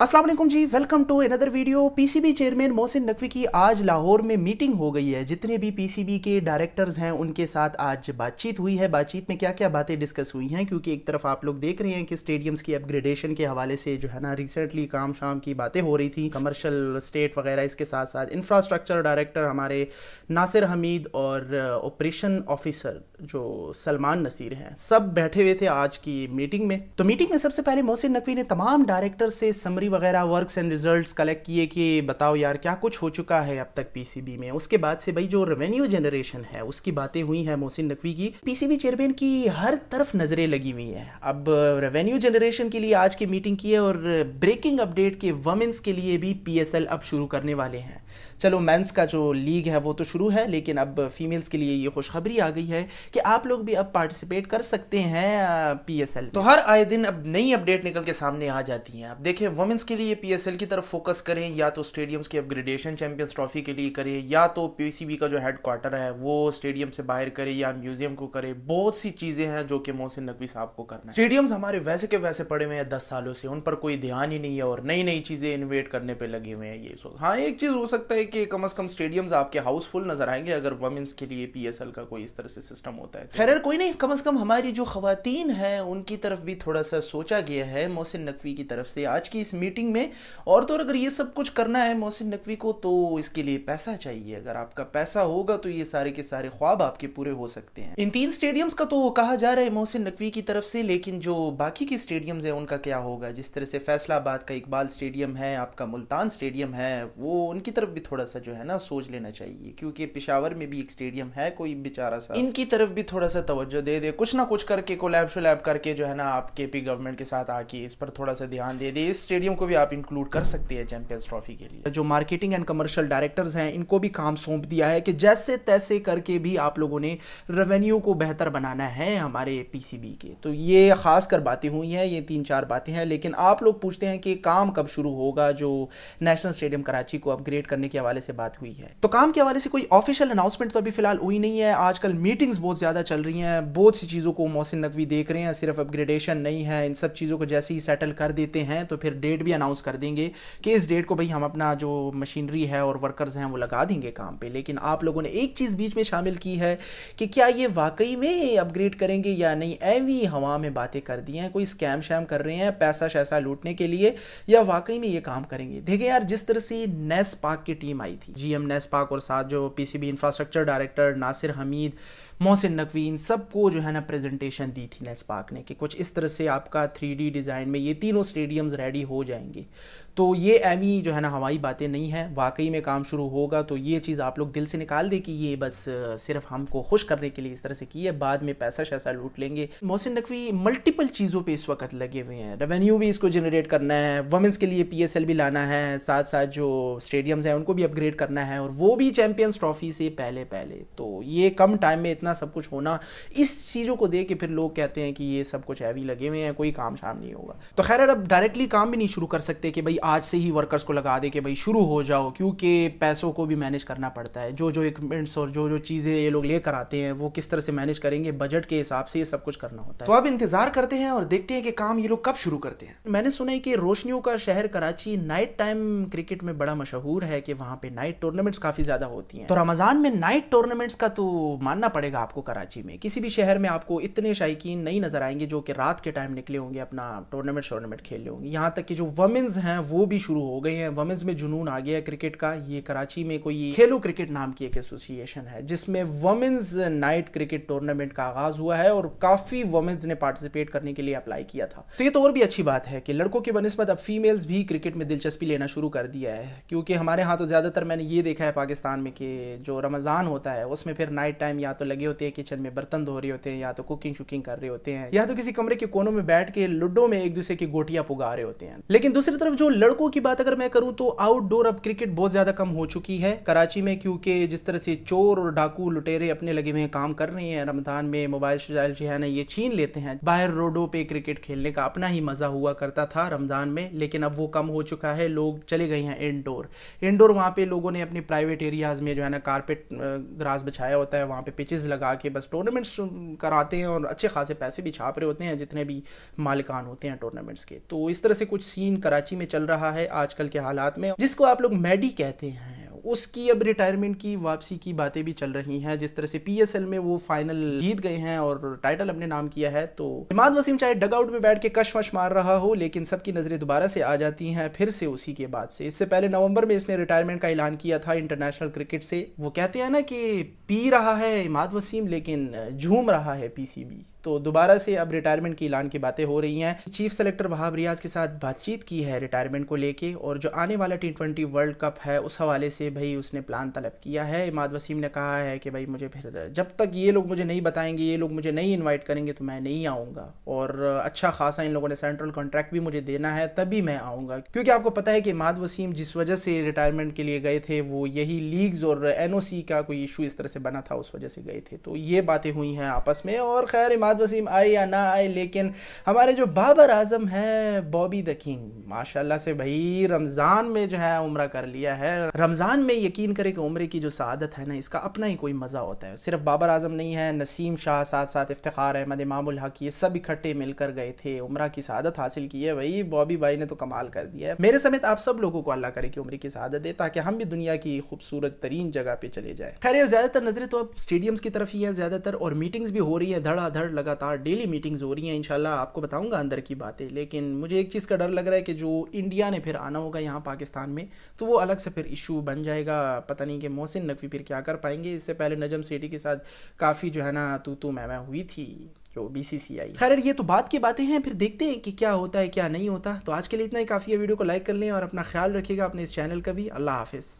Aslam ji welcome to another video PCB chairman Mohsin Naqvi की आज लाहौर में मीटिंग हो गई है जितने भी पीसीबी के डायरेक्टर्स हैं उनके साथ आज बातचीत हुई है बातचीत में क्या क्या बातें डिस्कस हुई हैं क्योंकि एक तरफ आप लोग देख रहे हैं कि स्टेडियम्स की अपग्रेडेशन के हवाले से जो है ना रिसेंटली काम शाम की बातें हो रही थी कमर्शल स्टेट वगैरह इसके साथ साथ इंफ्रास्ट्रक्चर डायरेक्टर हमारे नासिर हमीद और ऑपरेशन uh, ऑफिसर जो सलमान नसीर हैं सब बैठे हुए थे आज की मीटिंग में तो मीटिंग में सबसे पहले मोहसिन नकवी ने तमाम डायरेक्टर से समरी सैम्पल वगैरह वर्क्स एंड रिजल्ट्स कलेक्ट किए कि बताओ यार क्या कुछ हो चुका है अब तक पीसीबी में उसके बाद से भाई जो रेवेन्यू जनरेशन है उसकी बातें हुई हैं मोहसिन नकवी की पीसीबी चेयरमैन की हर तरफ नज़रें लगी हुई हैं अब रेवेन्यू जनरेशन के लिए आज की मीटिंग की है और ब्रेकिंग अपडेट के वमेंस के लिए भी पी अब शुरू करने वाले हैं चलो मेंस का जो लीग है वो तो शुरू है लेकिन अब फीमेल्स के लिए ये खुशखबरी आ गई है कि आप लोग भी अब पार्टिसिपेट कर सकते हैं पी एस एल तो हर आए दिन अब नई अपडेट निकल के सामने आ जाती हैं अब देखें वुमेंस के लिए पी एस एल की तरफ फोकस करें या तो स्टेडियम्स की अपग्रेडेशन चैंपियंस ट्रॉफी के लिए करें या तो पीसीबी का जो हेड क्वार्टर है वो स्टेडियम से बाहर करे या म्यूजियम को करे बहुत सी चीजें हैं जो कि मोहसिन नकवी साहब को करना है स्टेडियम्स हमारे वैसे के वैसे पड़े हुए हैं दस सालों से उन पर कोई ध्यान ही नहीं है और नई नई चीजें इन्वेट करने पर लगे हुए हैं ये हाँ एक चीज हो सकता है कि कम से कम स्टेडियम्स आपके हाउसफुल नजर आएंगे अगर वमेंस के लिए पीएसएल का कोई इस तरह से सिस्टम होता है तो। खैर कोई नहीं कम अज कम हमारी जो खातन हैं उनकी तरफ भी थोड़ा सा सोचा गया है मोहसिन नकवी की तरफ से आज की इस मीटिंग में और तो अगर ये सब कुछ करना है मोहसिन नकवी को तो इसके लिए पैसा चाहिए अगर आपका पैसा होगा तो ये सारे के सारे ख्वाब आपके पूरे हो सकते हैं इन तीन स्टेडियम्स का तो कहा जा रहा है मोहसिन नकवी की तरफ से लेकिन जो बाकी के स्टेडियम्स हैं उनका क्या होगा जिस तरह से फैसलाबाद का इकबाल स्टेडियम है आपका मुल्तान स्टेडियम है वो उनकी तरफ भी थोड़ा थोड़ा सा जो है ना सोच लेना चाहिए क्योंकि पिशावर में भी एक स्टेडियम है कोई बेचारा सा इनकी तरफ भी थोड़ा सा तवज्जो दे दे कुछ ना कुछ करके कोलैब शोलैब करके जो है ना आप के पी गवर्नमेंट के साथ आके इस पर थोड़ा सा ध्यान दे दे इस स्टेडियम को भी आप इंक्लूड कर सकते हैं चैंपियंस ट्रॉफी के लिए जो मार्केटिंग एंड कमर्शियल डायरेक्टर्स हैं इनको भी काम सौंप दिया है कि जैसे तैसे करके भी आप लोगों ने रेवेन्यू को बेहतर बनाना है हमारे पीसीबी के तो ये खास कर बातें हुई हैं ये तीन चार बातें हैं लेकिन आप लोग पूछते हैं कि काम कब शुरू होगा जो नेशनल स्टेडियम कराची को अपग्रेड करने के हवाले से बात हुई है तो काम के हवाले से कोई ऑफिशियल अनाउंसमेंट तो अभी फिलहाल हुई नहीं है आजकल मीटिंग्स बहुत ज़्यादा चल रही हैं बहुत सी चीज़ों को मोहसिन नकवी देख रहे हैं सिर्फ अपग्रेडेशन नहीं है इन सब चीज़ों को जैसे ही सेटल कर देते हैं तो फिर डेट भी अनाउंस कर देंगे कि इस डेट को भाई हम अपना जो मशीनरी है और वर्कर्स हैं वो लगा देंगे काम पे लेकिन आप लोगों ने एक चीज़ बीच में शामिल की है कि क्या ये वाकई में अपग्रेड करेंगे या नहीं एवी हवा में बातें कर दी हैं कोई स्कैम शैम कर रहे हैं पैसा शैसा लूटने के लिए या वाकई में ये काम करेंगे देखिए यार जिस तरह से नेस पाक की टीम टीम आई थी जी एम नेसपाक और साथ जो PCB infrastructure director Nasir Hamid Mohsin Naqvi इन सबको जो है ना प्रेजेंटेशन दी थी नेसपाक ने कि कुछ इस तरह से आपका थ्री डिज़ाइन में ये तीनों स्टेडियम्स रेडी हो जाएंगे तो ये एवी जो है ना हवाई बातें नहीं है वाकई में काम शुरू होगा तो ये चीज़ आप लोग दिल से निकाल दें कि ये बस सिर्फ हमको खुश करने के लिए इस तरह से की है बाद में पैसा शैसा लूट लेंगे मोहसिन नकवी मल्टीपल चीज़ों पे इस वक्त लगे हुए हैं रेवेन्यू भी इसको जनरेट करना है वमेंस के लिए पी भी लाना है साथ साथ जो स्टेडियम्स हैं उनको भी अपग्रेड करना है और वो भी चैंपियंस ट्रॉफी से पहले पहले तो ये कम टाइम में इतना सब कुछ होना इस चीज़ों को देख के फिर लोग कहते हैं कि ये सब कुछ हैवी लगे हुए हैं कोई काम शाम नहीं होगा तो खैर अब डायरेक्टली काम भी नहीं शुरू कर सकते कि भाई आज से ही वर्कर्स को लगा दे कि भाई शुरू हो जाओ क्योंकि पैसों को भी मैनेज करना पड़ता है जो जो इक्विपमेंट्स और जो जो चीज़ें ये लोग लेकर आते हैं वो किस तरह से मैनेज करेंगे बजट के हिसाब से ये सब कुछ करना होता है तो अब इंतजार करते हैं और देखते हैं कि काम ये लोग कब शुरू करते हैं मैंने सुना है कि रोशनियों का शहर कराची नाइट टाइम क्रिकेट में बड़ा मशहूर है कि वहाँ वहाँ पे नाइट टूर्नामेंट्स काफ़ी ज़्यादा होती हैं तो रमज़ान में नाइट टूर्नामेंट्स का तो मानना पड़ेगा आपको कराची में किसी भी शहर में आपको इतने शायकीन नहीं नज़र आएंगे जो कि रात के टाइम निकले होंगे अपना टूर्नामेंट शोर्नामेंट खेल होंगे यहाँ तक कि जो वमेंस हैं वो भी शुरू हो गए हैं वमेंस में जुनून आ गया है क्रिकेट का ये कराची में कोई खेलो क्रिकेट नाम की एक एसोसिएशन है जिसमें वमेंस नाइट क्रिकेट टूर्नामेंट का आगाज़ हुआ है और काफ़ी वमेंस ने पार्टिसिपेट करने के लिए अप्लाई किया था तो ये तो और भी अच्छी बात है कि लड़कों की बनस्बत अब फीमेल्स भी क्रिकेट में दिलचस्पी लेना शुरू कर दिया है क्योंकि हमारे यहाँ तो ज़्यादातर मैंने ये देखा है पाकिस्तान में कि जो रमज़ान होता है उसमें फिर नाइट टाइम या तो लगे होते हैं किचन में बर्तन धो रहे होते हैं या तो कुकिंग शुकिंग कर रहे होते हैं या तो किसी कमरे के कोनों में बैठ के लुडो में एक दूसरे की गोटियाँ पुगा रहे होते हैं लेकिन दूसरी तरफ जो लड़कों की बात अगर मैं करूँ तो आउटडोर अब क्रिकेट बहुत ज़्यादा कम हो चुकी है कराची में क्योंकि जिस तरह से चोर और डाकू लुटेरे अपने लगे हुए काम कर रहे हैं रमज़ान में मोबाइल शुजाइल जो है ना ये छीन लेते हैं बाहर रोडों पर क्रिकेट खेलने का अपना ही मज़ा हुआ करता था रमज़ान में लेकिन अब वो कम हो चुका है लोग चले गए हैं इनडोर इनडोर वहाँ वहाँ पे लोगों ने अपनी प्राइवेट एरियाज़ में जो है ना कारपेट ग्रास बिछाया होता है वहाँ पे पिचेस लगा के बस टूर्नामेंट्स कराते हैं और अच्छे खासे पैसे भी छाप रहे होते हैं जितने भी मालिकान होते हैं टूर्नामेंट्स के तो इस तरह से कुछ सीन कराची में चल रहा है आजकल के हालात में जिसको आप लोग मेडी कहते हैं उसकी अब रिटायरमेंट की वापसी की बातें भी चल रही हैं जिस तरह से पीएसएल में वो फाइनल जीत गए हैं और टाइटल अपने नाम किया है तो इमाद वसीम चाहे आउट में बैठ के कशमश मार रहा हो लेकिन सबकी नजरें दोबारा से आ जाती हैं फिर से उसी के बाद से इससे पहले नवंबर में इसने रिटायरमेंट का ऐलान किया था इंटरनेशनल क्रिकेट से वो कहते हैं ना कि पी रहा है इमाद वसीम लेकिन झूम रहा है पीसीबी तो दोबारा से अब रिटायरमेंट की ऐलान की बातें हो रही हैं चीफ सेलेक्टर वहाब रियाज के साथ बातचीत की है रिटायरमेंट को लेके और जो आने वाला टी ट्वेंटी वर्ल्ड कप है उस हवाले से भाई उसने प्लान तलब किया है इमाद वसीम ने कहा है कि भाई मुझे फिर जब तक ये लोग मुझे नहीं बताएंगे ये लोग मुझे नहीं इन्वाइट करेंगे तो मैं नहीं आऊँगा और अच्छा खासा इन लोगों ने सेंट्रल कॉन्ट्रैक्ट भी मुझे देना है तभी मैं आऊँगा क्योंकि आपको पता है कि इमाद वसीम जिस वजह से रिटायरमेंट के लिए गए थे वो यही लीग्स और एन का कोई इशू इस तरह से बना था उस वजह से गए थे तो ये बातें हुई हैं आपस में और खैर इमाद फवाद वसीम आए या ना आए लेकिन हमारे जो बाबर आजम है बॉबी द किंग माशाल्लाह से भाई रमज़ान में जो है उम्र कर लिया है रमज़ान में यकीन करें कि उम्र की जो सदत है ना इसका अपना ही कोई मज़ा होता है सिर्फ बाबर आजम नहीं है नसीम शाह साथ साथ इफ्तार अहमद इमामुल हक ये सब इकट्ठे मिलकर गए थे उम्र की सदत हासिल की है भाई बॉबी भाई ने तो कमाल कर दिया है मेरे समेत आप सब लोगों को अल्लाह करे कि उम्र की सदत दे ताकि हम भी दुनिया की खूबसूरत तरीन जगह पे चले जाए खैर ज़्यादातर नज़रें तो अब स्टेडियम्स की तरफ ही है ज़्यादातर और मीटिंग्स भी हो रही है धड़ाधड़ लगातार डेली मीटिंग्स हो रही हैं इनशाला आपको बताऊंगा अंदर की बातें लेकिन मुझे एक चीज़ का डर लग रहा है कि जो इंडिया ने फिर आना होगा यहाँ पाकिस्तान में तो वो अलग से फिर इशू बन जाएगा पता नहीं कि मोहसिन नकवी फिर क्या कर पाएंगे इससे पहले नजम सेठी के साथ काफ़ी जो है ना तू तू मैं मैं हुई थी जो बी सी सी आई खैर ये तो बात की बातें हैं फिर देखते हैं कि क्या होता है क्या नहीं होता तो आज के लिए इतना ही काफ़ी है वीडियो को लाइक कर लें और अपना ख्याल रखिएगा अपने इस चैनल का भी अल्लाह हाफिज़